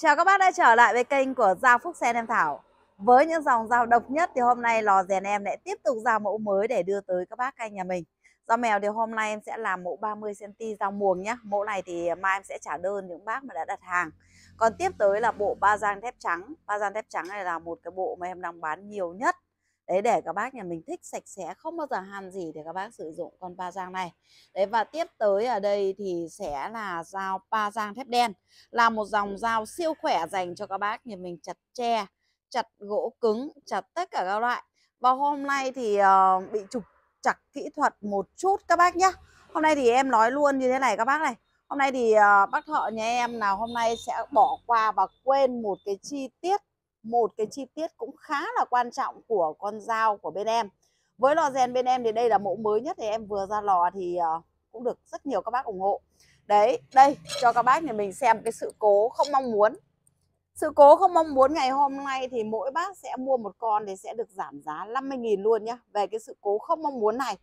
Chào các bác đã trở lại với kênh của Giao Phúc Sen Em Thảo Với những dòng dao độc nhất thì hôm nay lò rèn em lại tiếp tục giao mẫu mới để đưa tới các bác anh nhà mình Dao mèo thì hôm nay em sẽ làm mẫu 30cm dao muồng nhé Mẫu này thì mai em sẽ trả đơn những bác mà đã đặt hàng Còn tiếp tới là bộ ba giang thép trắng Ba giang thép trắng này là một cái bộ mà em đang bán nhiều nhất đấy để các bác nhà mình thích sạch sẽ không bao giờ hàn gì thì các bác sử dụng con pa giang này đấy và tiếp tới ở đây thì sẽ là dao pa giang thép đen là một dòng dao siêu khỏe dành cho các bác nhà mình chặt tre chặt gỗ cứng chặt tất cả các loại và hôm nay thì uh, bị trục chặt kỹ thuật một chút các bác nhé hôm nay thì em nói luôn như thế này các bác này hôm nay thì uh, bác thợ nhà em là hôm nay sẽ bỏ qua và quên một cái chi tiết một cái chi tiết cũng khá là quan trọng của con dao của bên em với lò rèn bên em thì đây là mẫu mới nhất thì em vừa ra lò thì ờ, cũng được rất nhiều các bác ủng hộ đấy đây cho các bác thì mình xem cái sự cố không mong muốn sự cố không mong muốn ngày hôm nay thì mỗi bác sẽ mua một con thì sẽ được giảm giá 50.000 luôn nhá về cái sự cố không mong muốn này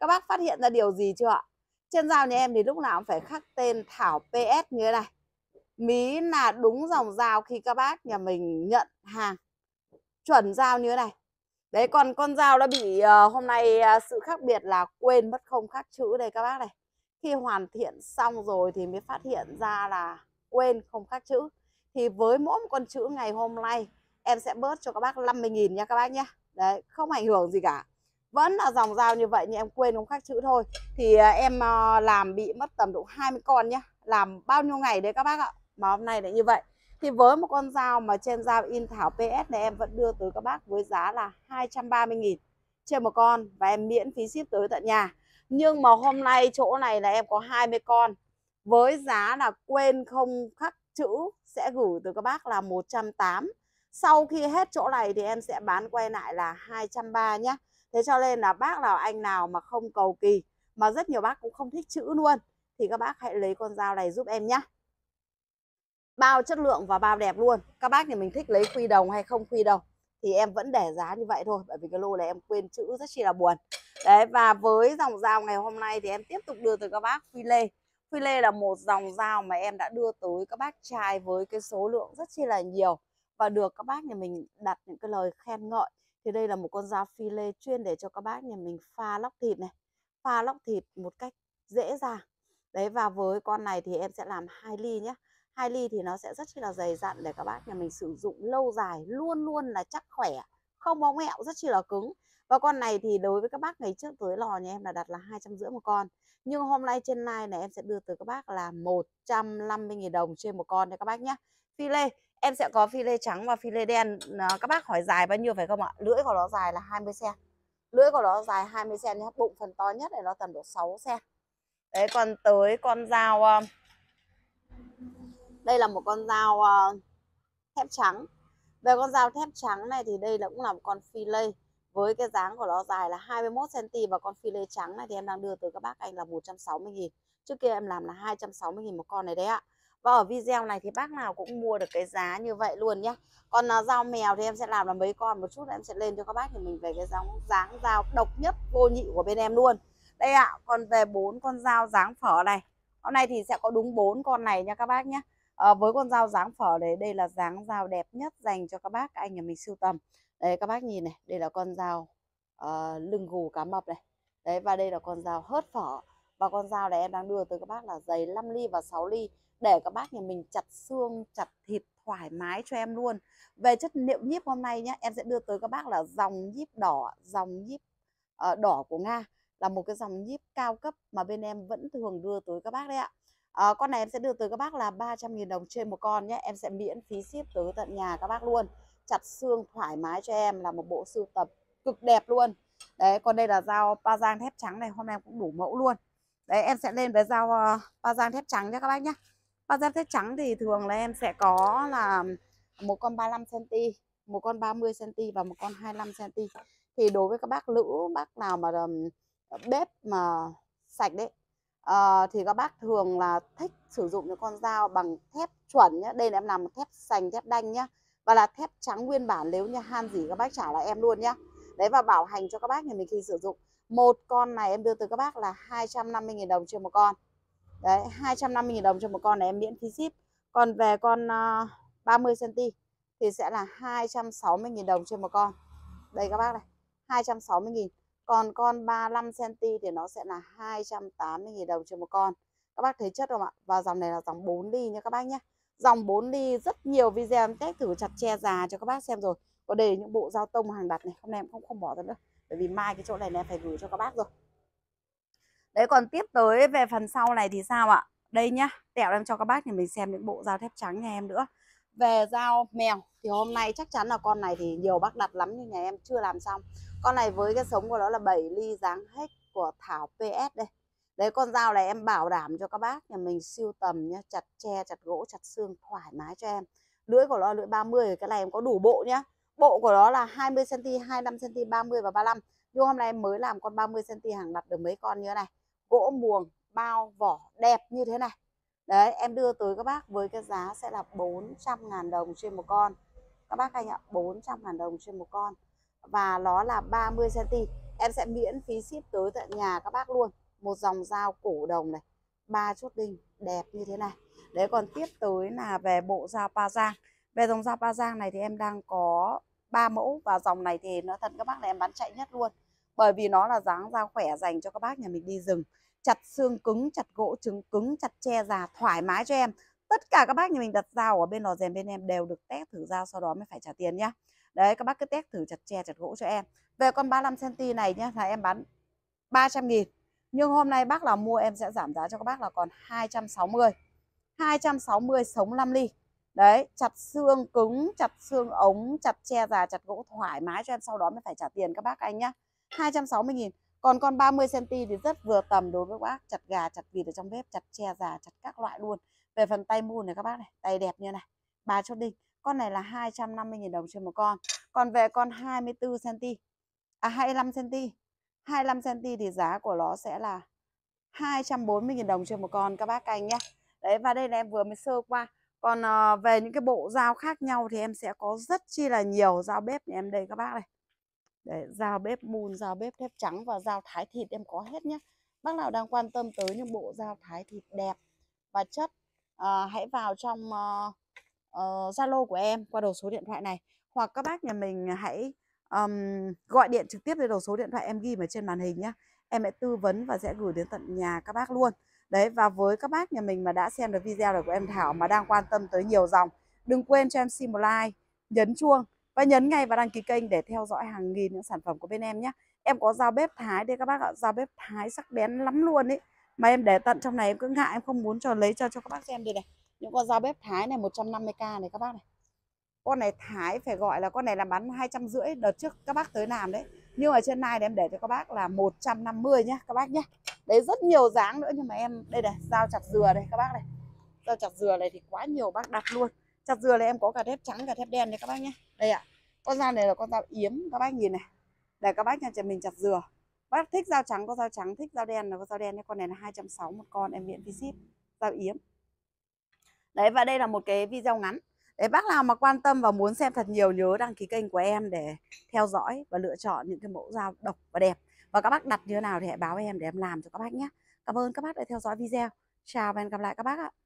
các bác phát hiện ra điều gì chưa ạ trên dao nhà em thì lúc nào cũng phải khắc tên Thảo PS như thế này Mí là đúng dòng dao khi các bác nhà mình nhận hàng Chuẩn dao như thế này Đấy còn con dao đã bị uh, hôm nay uh, sự khác biệt là quên mất không khắc chữ đây các bác này Khi hoàn thiện xong rồi thì mới phát hiện ra là quên không khắc chữ Thì với mỗi một con chữ ngày hôm nay em sẽ bớt cho các bác 50.000 nha các bác nhé Đấy không ảnh hưởng gì cả vẫn là dòng dao như vậy nhưng em quên không khắc chữ thôi thì ờ, em làm bị mất tầm độ 20 con nhá làm bao nhiêu ngày đấy các bác ạ mà hôm nay lại như vậy thì với một con dao mà trên dao in thảo PS này em vẫn đưa tới các bác với giá là 230.000 trên một con và em miễn phí ship tới tận nhà nhưng mà hôm nay chỗ này là em có 20 con với giá là quên không khắc chữ sẽ gửi tới các bác là 180 sau khi hết chỗ này thì em sẽ bán quay lại là 230 nhé Thế cho nên là bác nào anh nào mà không cầu kỳ Mà rất nhiều bác cũng không thích chữ luôn Thì các bác hãy lấy con dao này giúp em nhé bao chất lượng và bao đẹp luôn các bác thì mình thích lấy quy đồng hay không quy đồng thì em vẫn để giá như vậy thôi bởi vì cái lô này em quên chữ rất chi là buồn đấy và với dòng dao ngày hôm nay thì em tiếp tục đưa tới các bác phi lê phi lê là một dòng dao mà em đã đưa tới các bác trai với cái số lượng rất chi là nhiều và được các bác nhà mình đặt những cái lời khen ngợi thì đây là một con dao phi lê chuyên để cho các bác nhà mình pha lóc thịt này pha lóc thịt một cách dễ dàng đấy và với con này thì em sẽ làm hai ly nhé hai ly thì nó sẽ rất là dày dặn để các bác nhà mình sử dụng lâu dài luôn luôn là chắc khỏe không bóng ẹo rất là cứng và con này thì đối với các bác ngày trước tới lò nhà em là đặt là hai trăm rưỡi một con nhưng hôm nay trên live này em sẽ đưa tới các bác là 150.000 đồng trên một con đấy các bác nhé phi lê em sẽ có phi lê trắng và phi lê đen ờ, các bác hỏi dài bao nhiêu phải không ạ lưỡi của nó dài là 20 cm lưỡi của nó dài 20 cm nhé bụng phần to nhất này nó tầm độ 6 cm đấy còn tới con dao đây là một con dao uh, thép trắng về con dao thép trắng này thì đây là cũng là một con phi lê với cái dáng của nó dài là 21 cm và con phi lê trắng này thì em đang đưa tới các bác anh là 160 000 Trước kia em làm là 260 000 một con này đấy ạ. Và ở video này thì bác nào cũng mua được cái giá như vậy luôn nhé Còn uh, dao mèo thì em sẽ làm là mấy con một chút em sẽ lên cho các bác thì mình về cái dáng dáng dao độc nhất vô nhị của bên em luôn. Đây ạ, còn về bốn con dao dáng phở này. Hôm nay thì sẽ có đúng bốn con này nha các bác nhé à, với con dao dáng phở đấy đây là dáng dao đẹp nhất dành cho các bác các anh nhà mình sưu tầm đấy các bác nhìn này đây là con dao uh, lưng gù cá mập này đấy và đây là con dao hớt phở và con dao này em đang đưa tới các bác là dày 5 ly và 6 ly để các bác nhà mình chặt xương chặt thịt thoải mái cho em luôn về chất liệu nhíp hôm nay nhé em sẽ đưa tới các bác là dòng nhíp đỏ dòng nhíp uh, đỏ của nga là một cái dòng nhíp cao cấp mà bên em vẫn thường đưa tới các bác đấy ạ à, con này em sẽ đưa tới các bác là 300.000 đồng trên một con nhé em sẽ miễn phí ship tới tận nhà các bác luôn chặt xương thoải mái cho em là một bộ sưu tập cực đẹp luôn đấy còn đây là dao pa giang thép trắng này hôm nay em cũng đủ mẫu luôn đấy em sẽ lên với dao uh, pa giang thép trắng nhé các bác nhé pa giang thép trắng thì thường là em sẽ có là một con 35 cm một con 30 cm và một con 25 cm thì đối với các bác nữ bác nào mà um, bếp mà sạch đấy à, thì các bác thường là thích sử dụng những con dao bằng thép chuẩn nhé đây là em làm thép sành thép đanh nhá và là thép trắng nguyên bản nếu như han gì các bác trả lại em luôn nhá đấy và bảo hành cho các bác thì mình khi sử dụng một con này em đưa từ các bác là 250.000 đồng trên một con đấy 250.000 đồng trên một con này em miễn phí ship còn về con uh, 30 cm thì sẽ là 260.000 đồng trên một con đây các bác này 260.000 còn con 35cm thì nó sẽ là 280.000 đồng cho một con các bác thấy chất không ạ và dòng này là dòng 4 ly nha các bác nhé dòng 4 ly rất nhiều video em test thử chặt che già cho các bác xem rồi có đề những bộ giao tông hàng đặt này hôm nay em không không bỏ ra nữa bởi vì mai cái chỗ này em phải gửi cho các bác rồi đấy còn tiếp tới về phần sau này thì sao ạ đây nhá tẹo em cho các bác thì mình xem những bộ dao thép trắng nhà em nữa về dao mèo thì hôm nay chắc chắn là con này thì nhiều bác đặt lắm nhưng nhà em chưa làm xong con này với cái sống của nó là 7 ly dáng hết của Thảo PS đây đấy con dao này em bảo đảm cho các bác nhà mình siêu tầm nhá chặt tre chặt gỗ chặt xương thoải mái cho em lưỡi của nó lưỡi 30 cái này em có đủ bộ nhá bộ của nó là 20 cm 25 cm 30 và 35 nhưng hôm nay em mới làm con 30 cm hàng đặt được mấy con như thế này gỗ muồng bao vỏ đẹp như thế này đấy em đưa tới các bác với cái giá sẽ là 400.000 đồng trên một con các bác anh ạ 400.000 đồng trên một con và nó là 30 cm. Em sẽ miễn phí ship tới tận nhà các bác luôn. Một dòng dao cổ đồng này, ba chốt đinh đẹp như thế này. Đấy còn tiếp tới là về bộ dao pa giang. Về dòng dao pa giang này thì em đang có ba mẫu và dòng này thì nó thật các bác này em bán chạy nhất luôn. Bởi vì nó là dáng dao khỏe dành cho các bác nhà mình đi rừng chặt xương cứng, chặt gỗ trứng cứng, chặt tre già thoải mái cho em tất cả các bác nhà mình đặt dao ở bên lò rèn bên em đều được test thử dao sau đó mới phải trả tiền nhá đấy các bác cứ test thử chặt tre chặt gỗ cho em về con 35cm này nhá là em bán 300 nghìn nhưng hôm nay bác nào mua em sẽ giảm giá cho các bác là còn 260 260 sống 5 ly đấy chặt xương cứng chặt xương ống chặt tre già chặt gỗ thoải mái cho em sau đó mới phải trả tiền các bác anh nhá 260 nghìn còn con 30 cm thì rất vừa tầm đối với bác chặt gà chặt vịt ở trong bếp chặt tre già chặt các loại luôn về phần tay mùn này các bác này tay đẹp như này ba chốt đinh con này là 250.000 đồng trên một con còn về con 24 cm à 25 cm 25 cm thì giá của nó sẽ là 240.000 đồng trên một con các bác anh nhé đấy và đây là em vừa mới sơ qua còn à, về những cái bộ dao khác nhau thì em sẽ có rất chi là nhiều dao bếp nhà em đây các bác này Đấy, dao bếp mùn, dao bếp thép trắng và dao thái thịt em có hết nhé. Bác nào đang quan tâm tới những bộ dao thái thịt đẹp và chất à, hãy vào trong ờ, ờ, Zalo uh, uh, của em qua đầu số điện thoại này hoặc các bác nhà mình hãy um, gọi điện trực tiếp về đầu số điện thoại em ghi ở trên màn hình nhé em sẽ tư vấn và sẽ gửi đến tận nhà các bác luôn đấy và với các bác nhà mình mà đã xem được video này của em Thảo mà đang quan tâm tới nhiều dòng đừng quên cho em xin một like nhấn chuông và nhấn ngay vào đăng ký kênh để theo dõi hàng nghìn những sản phẩm của bên em nhé em có dao bếp thái đây các bác ạ dao bếp thái sắc bén lắm luôn ấy mà em để tận trong này em cứ ngại em không muốn cho lấy cho cho các bác xem đây này những con dao bếp thái này 150k này các bác này con này thái phải gọi là con này là bán hai trăm rưỡi đợt trước các bác tới làm đấy nhưng mà trên này em để cho các bác là 150 nhá các bác nhá đấy rất nhiều dáng nữa nhưng mà em đây này dao chặt dừa đây các bác này dao chặt dừa này thì quá nhiều bác đặt luôn chặt dừa này em có cả thép trắng cả thép đen đấy các bác nhé đây ạ à. con dao này là con dao yếm các bác nhìn này để các bác nhà mình chặt dừa Bác thích dao trắng có dao trắng, thích dao đen là có dao đen. Con này là 260 một con, em miễn phí ship, dao yếm. Đấy và đây là một cái video ngắn. để bác nào mà quan tâm và muốn xem thật nhiều nhớ đăng ký kênh của em để theo dõi và lựa chọn những cái mẫu dao độc và đẹp. Và các bác đặt như thế nào thì hãy báo em để em làm cho các bác nhé. Cảm ơn các bác đã theo dõi video. Chào và hẹn gặp lại các bác ạ.